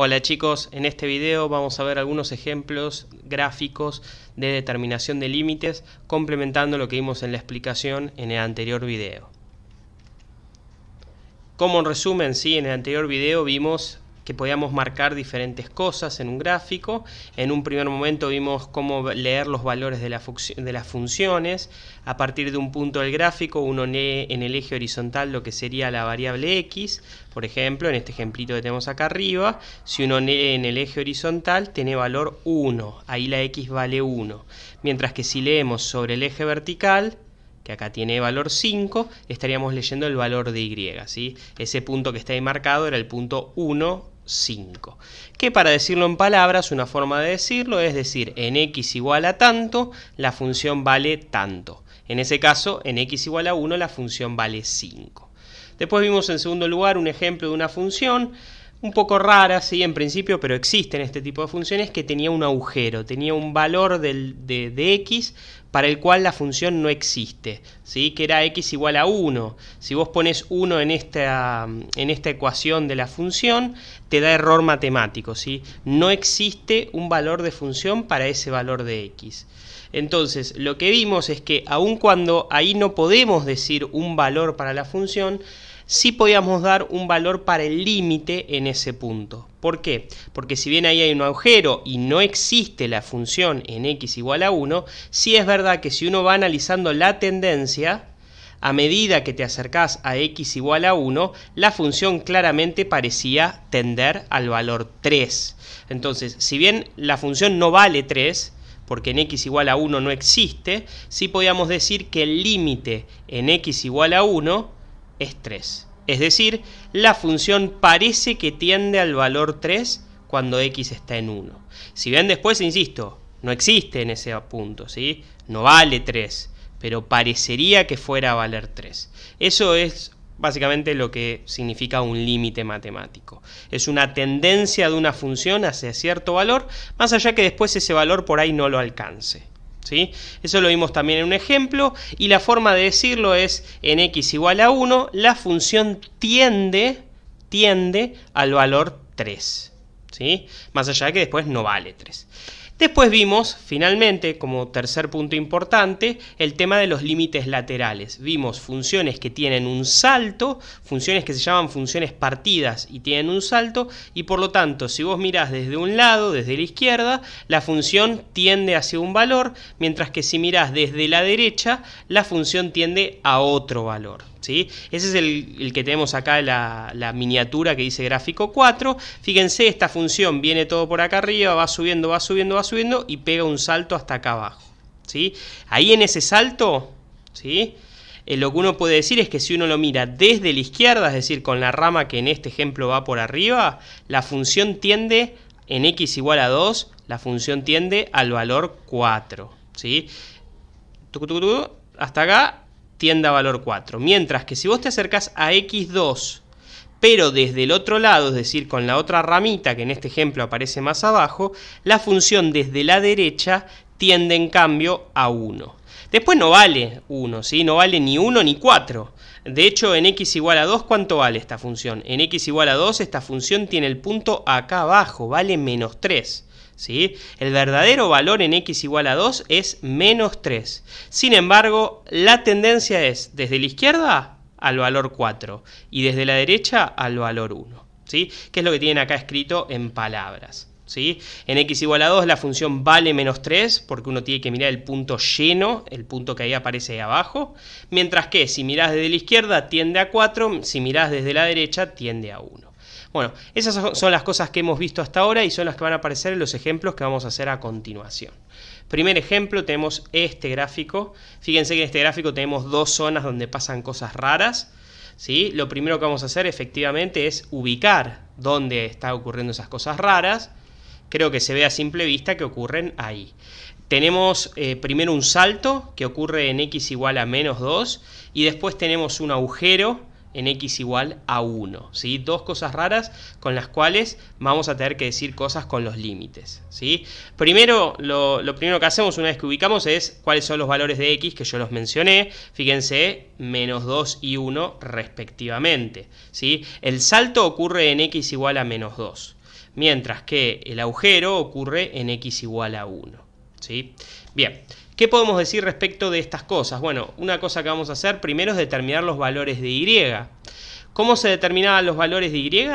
Hola chicos, en este video vamos a ver algunos ejemplos gráficos de determinación de límites complementando lo que vimos en la explicación en el anterior video. Como en resumen, sí, en el anterior video vimos que podíamos marcar diferentes cosas en un gráfico. En un primer momento vimos cómo leer los valores de, las funciones. A partir de un punto del gráfico uno lee en el eje horizontal lo que sería la variable x. Por ejemplo, en este ejemplito que tenemos acá arriba, si uno lee en el eje horizontal tiene valor 1. Ahí la x vale 1. Mientras que si leemos sobre el eje vertical, que acá tiene valor 5, estaríamos leyendo el valor de Y. Ese punto que está ahí marcado era el punto 1 5. Que para decirlo en palabras, una forma de decirlo es decir, en x igual a tanto, la función vale tanto. En ese caso, en x igual a 1, la función vale 5. Después vimos en segundo lugar un ejemplo de una función un poco rara, sí, en principio, pero existen este tipo de funciones que tenía un agujero, tenía un valor del, de, x para el cual la función no existe, ¿sí? que era x igual a 1. Si vos pones 1 en esta, en esta ecuación de la función, te da error matemático. ¿sí? No existe un valor de función para ese valor de x. Entonces, lo que vimos es que aun cuando ahí no podemos decir un valor para la función, sí podíamos dar un valor para el límite en ese punto. ¿Por qué? Porque si bien ahí hay un agujero y no existe la función en x igual a 1, sí es verdad que si uno va analizando la tendencia, a medida que te acercás a x igual a 1, la función claramente parecía tender al valor 3. Entonces, si bien la función no vale 3, porque en x igual a 1 no existe, sí podíamos decir que el límite en x igual a 1 es 3. Es decir, la función parece que tiende al valor 3 cuando x está en 1. Si bien después, insisto, no existe en ese punto, ¿sí? No vale 3, pero parecería que fuera a valer 3. Eso es básicamente lo que significa un límite matemático. Es una tendencia de una función hacia cierto valor, más allá que después ese valor por ahí no lo alcance. ¿Sí? Eso lo vimos también en un ejemplo y la forma de decirlo es en x igual a 1, la función tiende, tiende al valor 3. ¿sí? Más allá de que después no vale 3. Después vimos, finalmente, como tercer punto importante, el tema de los límites laterales. Vimos funciones que tienen un salto, funciones que se llaman funciones partidas y tienen un salto, y por lo tanto, si vos mirás desde un lado, desde la izquierda, la función tiende hacia un valor, mientras que si mirás desde la derecha, la función tiende a otro valor. Ese es el, que tenemos acá, la, la, miniatura que dice gráfico 4. Fíjense, esta función viene todo por acá arriba, va subiendo, va subiendo, va subiendo y pega un salto hasta acá abajo. Ahí en ese salto, eh, lo que uno puede decir es que si uno lo mira desde la izquierda, es decir, con la rama que en este ejemplo va por arriba, la función tiende en x igual a 2, la función tiende al valor 4. ¿sí? Hasta acá a valor 4. Mientras que si vos te acercás a X2, pero desde el otro lado, es decir, con la otra ramita que en este ejemplo aparece más abajo, la función desde la derecha tiende en cambio a 1. Después no vale 1, ¿sí? no vale ni 1 ni 4. De hecho, en x igual a 2, ¿cuánto vale esta función? En x igual a 2, esta función tiene el punto acá abajo, vale menos 3. El verdadero valor en x igual a 2 es menos 3. Sin embargo, la tendencia es desde la izquierda al valor 4 y desde la derecha al valor 1, ¿sí? Que es lo que tienen acá escrito en palabras. ¿Sí? En x igual a 2 la función vale menos 3 porque uno tiene que mirar el punto lleno, el punto que ahí aparece abajo, mientras que si miras desde la izquierda tiende a 4, si miras desde la derecha tiende a 1. Bueno, esas son las cosas que hemos visto hasta ahora y son las que van a aparecer en los ejemplos que vamos a hacer a continuación. Primer ejemplo, tenemos este gráfico. Fíjense que en este gráfico tenemos dos zonas donde pasan cosas raras. ¿sí? Lo primero que vamos a hacer efectivamente es ubicar dónde está ocurriendo esas cosas raras. Creo que se ve a simple vista que ocurren ahí. Tenemos eh, primero un salto que ocurre en x igual a menos 2 y después tenemos un agujero en x igual a 1. ¿sí? Dos cosas raras con las cuales vamos a tener que decir cosas con los límites. ¿sí? Primero, lo, primero que hacemos una vez que ubicamos es cuáles son los valores de x que yo los mencioné. Fíjense, menos 2 y 1 respectivamente. ¿sí? El salto ocurre en x igual a menos 2, mientras que el agujero ocurre en x igual a 1. ¿sí? Bien, ¿Qué podemos decir respecto de estas cosas? Bueno, una cosa que vamos a hacer primero es determinar los valores de Y. ¿Cómo se determinaban los valores de Y?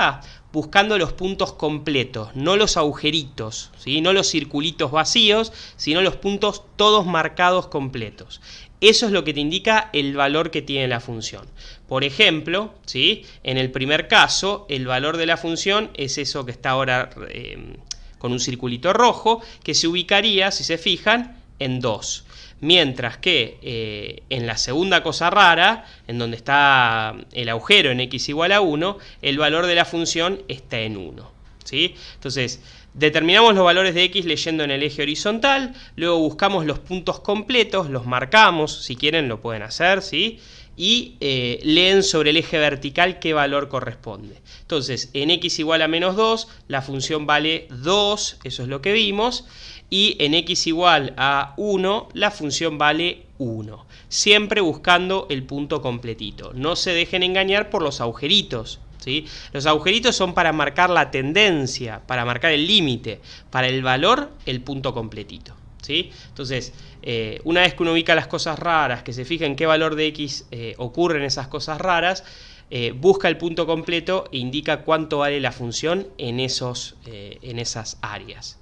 Buscando los puntos completos, no los agujeritos, ¿sí? no los circulitos vacíos, sino los puntos todos marcados completos. Eso es lo que te indica el valor que tiene la función. Por ejemplo, ¿sí? en el primer caso, el valor de la función es eso que está ahora eh, con un circulito rojo, que se ubicaría, si se fijan, en 2 Mientras que eh, en la segunda cosa rara, en donde está el agujero en x igual a 1, el valor de la función está en 1. ¿sí? Entonces, determinamos los valores de x leyendo en el eje horizontal, luego buscamos los puntos completos, los marcamos, si quieren lo pueden hacer, ¿sí? y eh, leen sobre el eje vertical qué valor corresponde. Entonces, en x igual a menos 2, la función vale 2, eso es lo que vimos y en x igual a 1 la función vale 1. Siempre buscando el punto completito. No se dejen engañar por los agujeritos. ¿sí? Los agujeritos son para marcar la tendencia, para marcar el límite, para el valor, el punto completito. ¿sí? Entonces, eh, una vez que uno ubica las cosas raras, que se fija en qué valor de x eh, ocurren esas cosas raras, eh, busca el punto completo e indica cuánto vale la función en, en esas áreas.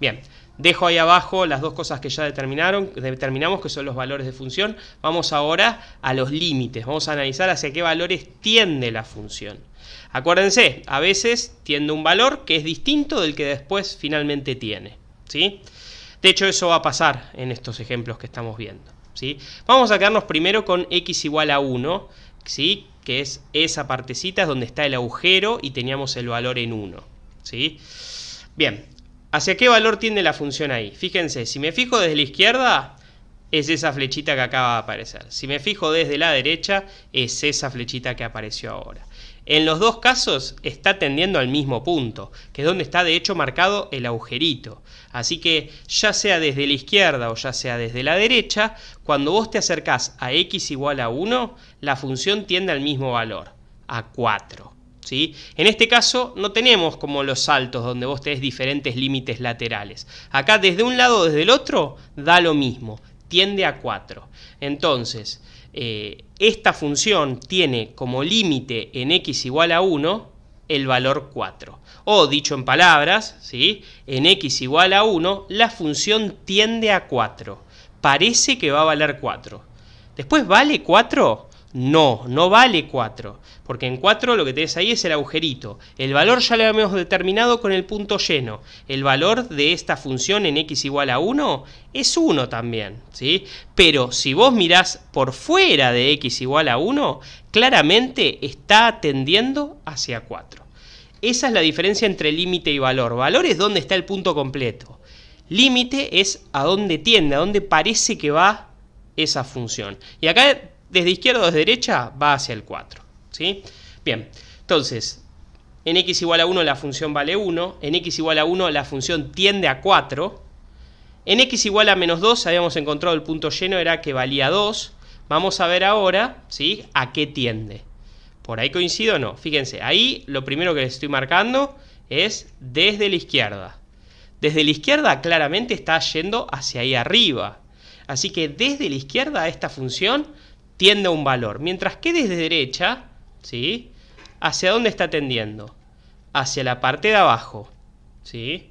Bien, dejo ahí abajo las dos cosas que ya determinaron, determinamos que son los valores de función. Vamos ahora a los límites, vamos a analizar hacia qué valores tiende la función. Acuérdense, a veces tiende un valor que es distinto del que después finalmente tiene, ¿sí? De hecho, eso va a pasar en estos ejemplos que estamos viendo. ¿sí? Vamos a quedarnos primero con x igual a 1, ¿sí? que es esa partecita es donde está el agujero y teníamos el valor en 1. ¿sí? Bien, ¿Hacia qué valor tiende la función ahí? Fíjense, si me fijo desde la izquierda, es esa flechita que acaba de aparecer. Si me fijo desde la derecha, es esa flechita que apareció ahora. En los dos casos está tendiendo al mismo punto, que es donde está de hecho marcado el agujerito. Así que ya sea desde la izquierda o ya sea desde la derecha, cuando vos te acercás a x igual a 1, la función tiende al mismo valor, a 4. En este caso no tenemos como los saltos donde vos tenés diferentes límites laterales. Acá desde un lado o desde el otro da lo mismo, tiende a 4. Entonces, eh, esta función tiene como límite en x igual a 1 el valor 4. O dicho en palabras, en x igual a 1 la función tiende a 4. Parece que va a valer 4. Después vale 4 no, no vale 4, porque en 4 lo que tenés ahí es el agujerito. El valor ya lo habíamos determinado con el punto lleno. El valor de esta función en x igual a 1 es 1 también, ¿sí? Pero si vos mirás por fuera de x igual a 1, claramente está tendiendo hacia 4. Esa es la diferencia entre límite y valor. Valor es donde está el punto completo. Límite es a dónde tiende, a dónde parece que va esa función. Y acá desde izquierda o desde derecha va hacia el 4. ¿sí? Bien, entonces, en x igual a 1 la función vale 1, en x igual a 1 la función tiende a 4, en x igual a menos 2 habíamos encontrado el punto lleno, era que valía 2, vamos a ver ahora ¿sí? a qué tiende. ¿Por ahí coincido o no? Fíjense, ahí lo primero que les estoy marcando es desde la izquierda. Desde la izquierda claramente está yendo hacia ahí arriba. Así que desde la izquierda esta función tiende a un valor. Mientras que desde derecha, ¿sí? ¿Hacia dónde está tendiendo? Hacia la parte de abajo, ¿sí?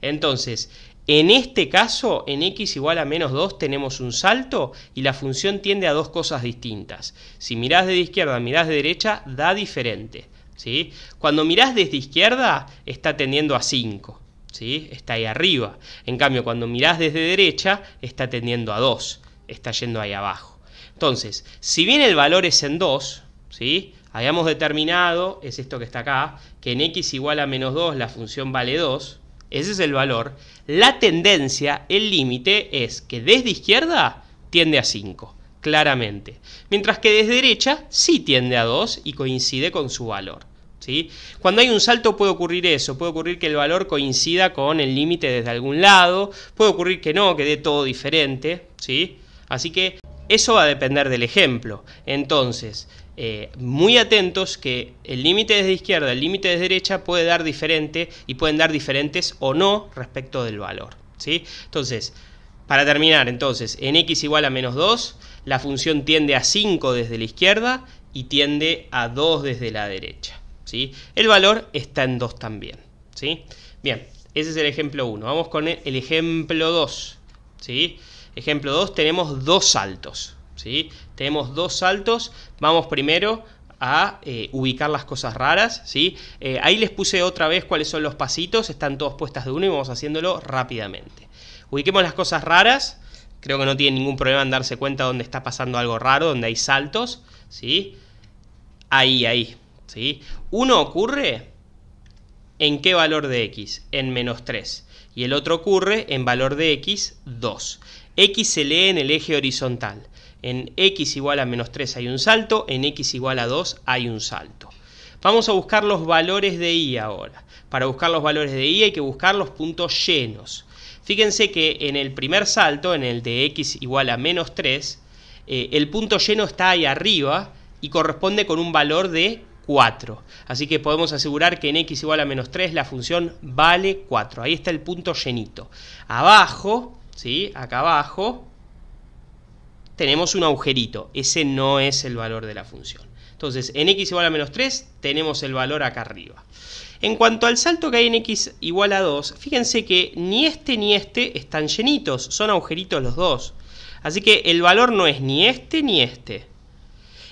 Entonces, en este caso, en x igual a menos 2 tenemos un salto y la función tiende a dos cosas distintas. Si mirás desde izquierda, mirás de derecha, da diferente. ¿sí? Cuando mirás desde izquierda, está tendiendo a 5. ¿sí? Está ahí arriba. En cambio, cuando mirás desde derecha, está tendiendo a 2. Está yendo ahí abajo. Entonces, si bien el valor es en 2, ¿sí? habíamos determinado, es esto que está acá, que en x igual a menos 2 la función vale 2, ese es el valor, la tendencia, el límite es que desde izquierda tiende a 5, claramente, mientras que desde derecha sí tiende a 2 y coincide con su valor. ¿Sí? Cuando hay un salto puede ocurrir eso, puede ocurrir que el valor coincida con el límite desde algún lado, puede ocurrir que no, que todo diferente, ¿sí? Así que eso va a depender del ejemplo. Entonces, eh, muy atentos que el límite desde izquierda, el límite desde derecha puede dar diferente y pueden dar diferentes o no respecto del valor. ¿sí? Entonces, para terminar, entonces, en x igual a menos 2, la función tiende a 5 desde la izquierda y tiende a 2 desde la derecha. ¿sí? El valor está en 2 también. ¿sí? Bien, ese es el ejemplo 1. Vamos con el ejemplo 2. ¿sí? Ejemplo 2, tenemos dos saltos. ¿sí? Tenemos dos saltos, vamos primero a eh, ubicar las cosas raras, ¿sí? Eh, ahí les puse otra vez cuáles son los pasitos, están todos puestas de uno y vamos haciéndolo rápidamente. Ubiquemos las cosas raras, creo que no tiene ningún problema en darse cuenta dónde está pasando algo raro, donde hay saltos, ¿sí? Ahí, ahí, ¿sí? Uno ocurre en qué valor de x, en menos 3, y el otro ocurre en valor de x, 2. X se lee en el eje horizontal. En X igual a menos 3 hay un salto, en X igual a 2 hay un salto. Vamos a buscar los valores de Y ahora. Para buscar los valores de Y hay que buscar los puntos llenos. Fíjense que en el primer salto, en el de X igual a menos 3, eh, el punto lleno está ahí arriba y corresponde con un valor de 4. Así que podemos asegurar que en x igual a menos 3 la función vale 4. Ahí está el punto llenito. Abajo Acá abajo tenemos un agujerito. Ese no es el valor de la función. Entonces, en x igual a menos 3 tenemos el valor acá arriba. En cuanto al salto que hay en x igual a 2, fíjense que ni este ni este están llenitos, son agujeritos los dos. Así que el valor no es ni este ni este.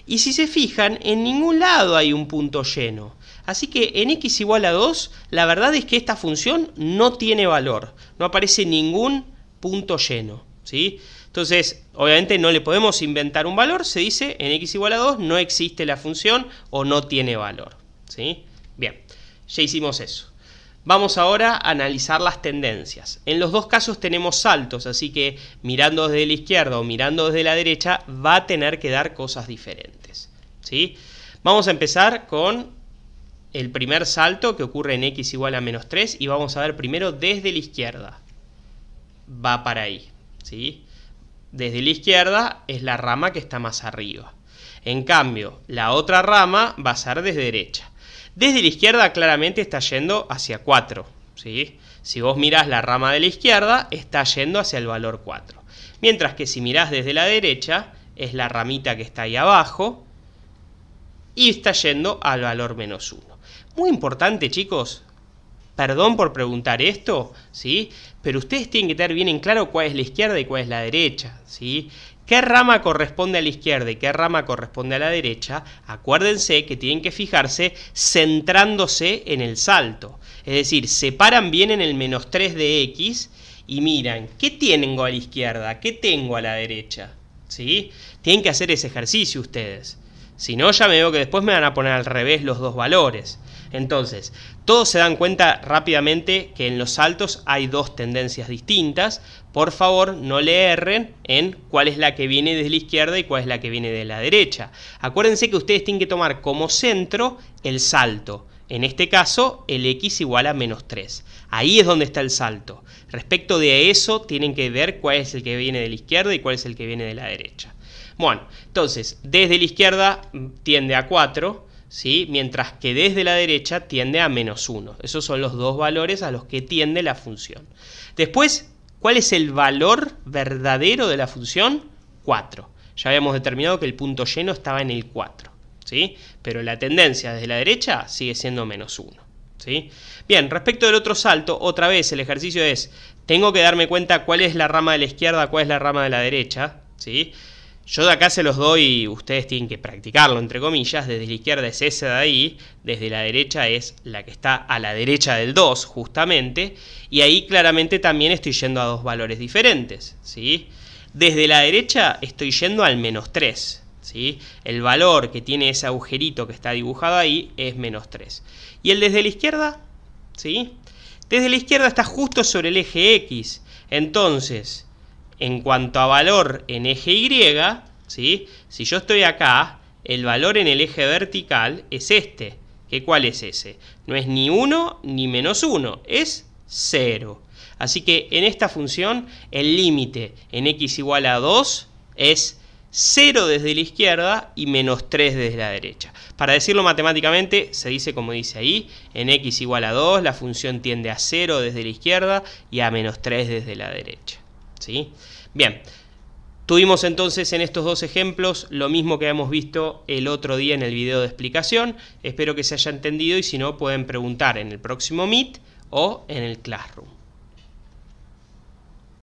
Y si se fijan, en ningún lado hay un punto lleno. Así que en x igual a 2, la verdad es que esta función no tiene valor. No aparece ningún punto lleno. ¿sí? Entonces, obviamente no le podemos inventar un valor, se dice en x igual a 2 no existe la función o no tiene valor. ¿sí? Bien, ya hicimos eso. Vamos ahora a analizar las tendencias. En los dos casos tenemos saltos, así que mirando desde la izquierda o mirando desde la derecha va a tener que dar cosas diferentes. ¿sí? Vamos a empezar con el primer salto que ocurre en x igual a menos 3 y vamos a ver primero desde la izquierda va para ahí, ¿sí? Desde la izquierda es la rama que está más arriba. En cambio, la otra rama va a ser desde derecha. Desde la izquierda claramente está yendo hacia 4, ¿sí? Si vos mirás la rama de la izquierda, está yendo hacia el valor 4. Mientras que si mirás desde la derecha, es la ramita que está ahí abajo y está yendo al valor menos 1. Muy importante, chicos, Perdón por preguntar esto, ¿sí? Pero ustedes tienen que tener bien en claro cuál es la izquierda y cuál es la derecha, ¿sí? ¿Qué rama corresponde a la izquierda y qué rama corresponde a la derecha? Acuérdense que tienen que fijarse centrándose en el salto. Es decir, se paran bien en el menos 3 de x y miran, ¿qué tengo a la izquierda? ¿Qué tengo a la derecha? ¿Sí? Tienen que hacer ese ejercicio ustedes. Si no, ya me veo que después me van a poner al revés los dos valores. Entonces, todos se dan cuenta rápidamente que en los saltos hay dos tendencias distintas. Por favor, no le erren en cuál es la que viene de la izquierda y cuál es la que viene de la derecha. Acuérdense que ustedes tienen que tomar como centro el salto. En este caso, el x igual a menos 3. Ahí es donde está el salto. Respecto de eso, tienen que ver cuál es el que viene de la izquierda y cuál es el que viene de la derecha. Bueno, entonces, desde la izquierda mm, tiende a 4, mientras que desde la derecha tiende a menos 1. Esos son los dos valores a los que tiende la función. Después, ¿cuál es el valor verdadero de la función? 4. Ya habíamos determinado que el punto lleno estaba en el 4. ¿sí? Pero la tendencia desde la derecha sigue siendo menos 1. ¿sí? Bien, respecto del otro salto, otra vez el ejercicio es, tengo que darme cuenta cuál es la rama de la izquierda, cuál es la rama de la derecha. ¿sí? Yo de acá se los doy, ustedes tienen que practicarlo, entre comillas, desde la izquierda es ese de ahí, desde la derecha es la que está a la derecha del 2, justamente, y ahí claramente también estoy yendo a dos valores diferentes, ¿sí? Desde la derecha estoy yendo al menos 3, ¿sí? El valor que tiene ese agujerito que está dibujado ahí es menos 3. Y el desde la izquierda, ¿sí? Desde la izquierda está justo sobre el eje X, entonces en cuanto a valor en eje Y, si yo estoy acá, el valor en el eje vertical es este. ¿Qué cuál es ese? No es ni 1 ni menos 1, es 0. Así que en esta función el límite en x igual a 2 es 0 desde la izquierda y menos 3 desde la derecha. Para decirlo matemáticamente se dice como dice ahí, en x igual a 2 la función tiende a 0 desde la izquierda y a menos 3 desde la derecha. ¿Sí? Bien, tuvimos entonces en estos dos ejemplos lo mismo que hemos visto el otro día en el video de explicación. Espero que se haya entendido y si no pueden preguntar en el próximo Meet o en el Classroom.